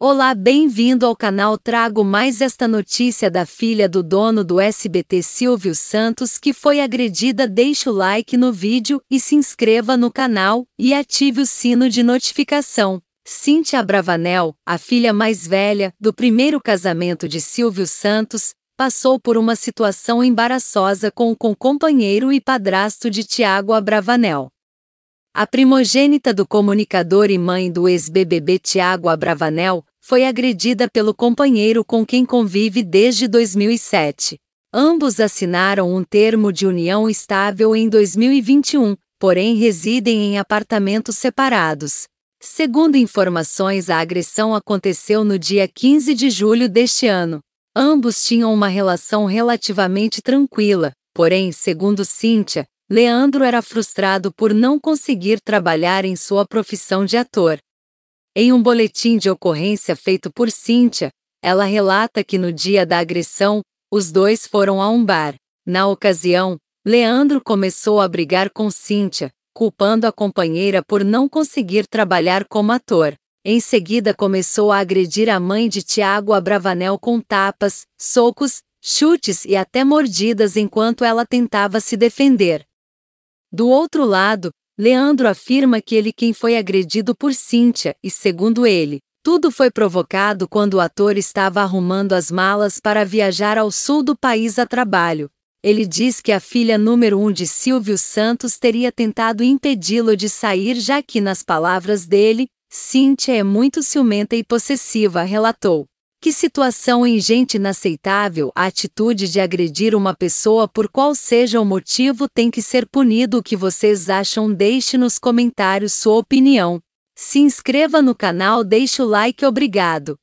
Olá, bem-vindo ao canal. Trago mais esta notícia da filha do dono do SBT Silvio Santos que foi agredida. Deixe o like no vídeo e se inscreva no canal e ative o sino de notificação. Cíntia Bravanel, a filha mais velha do primeiro casamento de Silvio Santos, passou por uma situação embaraçosa com o companheiro e padrasto de Tiago Abravanel. A primogênita do comunicador e mãe do ex-BBB Tiago Abravanel foi agredida pelo companheiro com quem convive desde 2007. Ambos assinaram um termo de união estável em 2021, porém residem em apartamentos separados. Segundo informações, a agressão aconteceu no dia 15 de julho deste ano. Ambos tinham uma relação relativamente tranquila, porém, segundo Cíntia, Leandro era frustrado por não conseguir trabalhar em sua profissão de ator. Em um boletim de ocorrência feito por Cíntia, ela relata que no dia da agressão, os dois foram a um bar. Na ocasião, Leandro começou a brigar com Cíntia, culpando a companheira por não conseguir trabalhar como ator. Em seguida, começou a agredir a mãe de Tiago Abravanel com tapas, socos, chutes e até mordidas enquanto ela tentava se defender. Do outro lado, Leandro afirma que ele quem foi agredido por Cíntia, e segundo ele, tudo foi provocado quando o ator estava arrumando as malas para viajar ao sul do país a trabalho. Ele diz que a filha número um de Silvio Santos teria tentado impedi-lo de sair, já que, nas palavras dele, Cíntia é muito ciumenta e possessiva, relatou. Que situação em gente inaceitável a atitude de agredir uma pessoa por qual seja o motivo tem que ser punido. O que vocês acham? Deixe nos comentários sua opinião. Se inscreva no canal, deixe o like, obrigado.